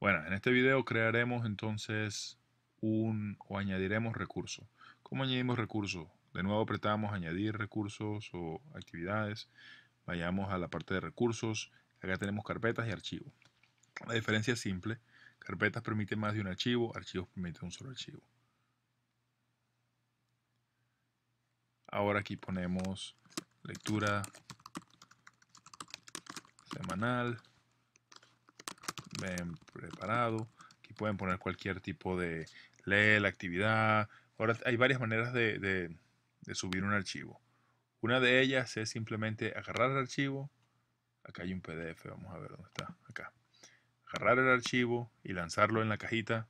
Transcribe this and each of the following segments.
Bueno, en este video crearemos entonces un o añadiremos recursos. ¿Cómo añadimos recursos? De nuevo apretamos añadir recursos o actividades. Vayamos a la parte de recursos. Acá tenemos carpetas y archivos. La diferencia es simple. Carpetas permiten más de un archivo, archivos permiten un solo archivo. Ahora aquí ponemos lectura semanal, preparado. Aquí pueden poner cualquier tipo de la actividad. Ahora hay varias maneras de, subir un archivo. Una de ellas es simplemente agarrar el archivo. Acá hay un PDF, vamos a ver dónde está. Acá. Agarrar el archivo y lanzarlo en la cajita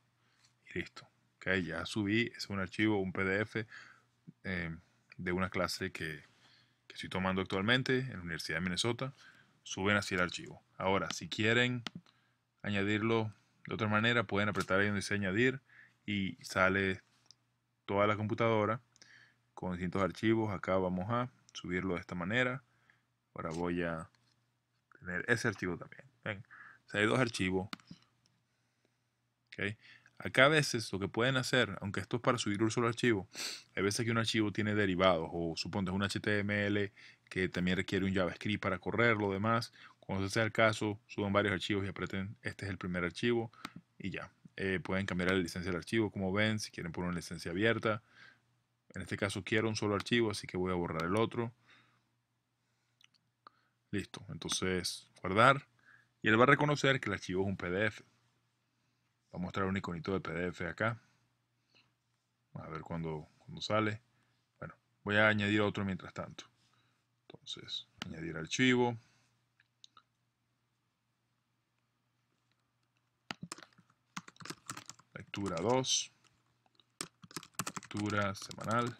y listo. Okay, ya subí, es un archivo, un PDF eh, de una clase que, que, estoy tomando actualmente en la Universidad de Minnesota. Suben así el archivo. Ahora, si quieren añadirlo de otra manera, pueden apretar ahí donde dice añadir y sale toda la computadora con distintos archivos. Acá vamos a subirlo de esta manera. Ahora voy a tener ese archivo también. ¿Ven? dos archivos. ¿Okay? Acá a veces lo que pueden hacer, aunque esto es para subir un solo archivo, hay veces que un archivo tiene derivados, o supones un HTML que también requiere un JavaScript para correrlo demás, cuando sea el caso, suban varios archivos y apreten, este es el primer archivo y ya. Eh, pueden cambiar la licencia del archivo, como ven, si quieren poner una licencia abierta. En este caso quiero un solo archivo, así que voy a borrar el otro. Listo, entonces guardar. Y él va a reconocer que el archivo es un PDF. Va a mostrar un iconito de PDF acá. A ver cuando sale. Bueno, voy a añadir otro mientras tanto. Entonces, añadir archivo. lectura 2, lectura semanal,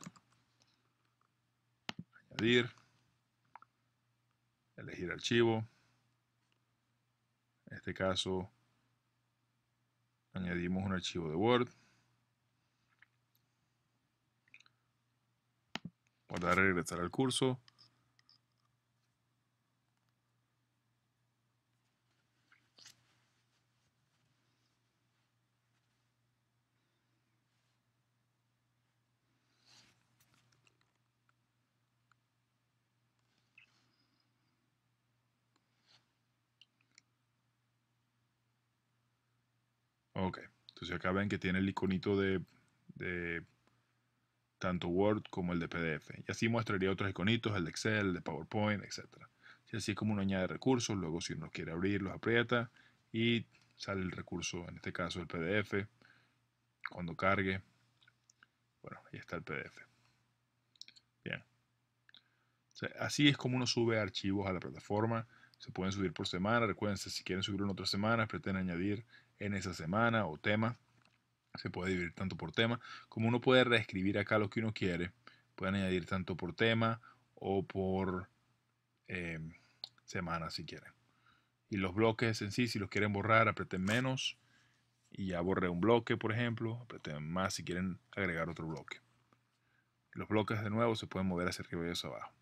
añadir, elegir archivo, en este caso añadimos un archivo de Word, guardar regresar al curso, Ok, entonces acá ven que tiene el iconito de, tanto Word como el de PDF. Y así mostraría otros iconitos, el de Excel, el de PowerPoint, etc. así es como uno añade recursos, luego si uno quiere abrir, los aprieta y sale el recurso, en este caso el PDF, cuando cargue. Bueno, ahí está el PDF. Bien. así es como uno sube archivos a la plataforma. Se pueden subir por semana. recuerden, si quieren subirlo en otra semana, pretenden añadir en esa semana o tema. Se puede dividir tanto por tema, como uno puede reescribir acá lo que uno quiere. Pueden añadir tanto por tema o por em, semana si quieren. Y los bloques en sí, si los quieren borrar, apreten menos y ya borré un bloque, por ejemplo. Apreten más si quieren agregar otro bloque. Los bloques de nuevo se pueden mover hacia arriba y hacia abajo.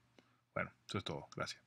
Bueno, eso es todo. Gracias.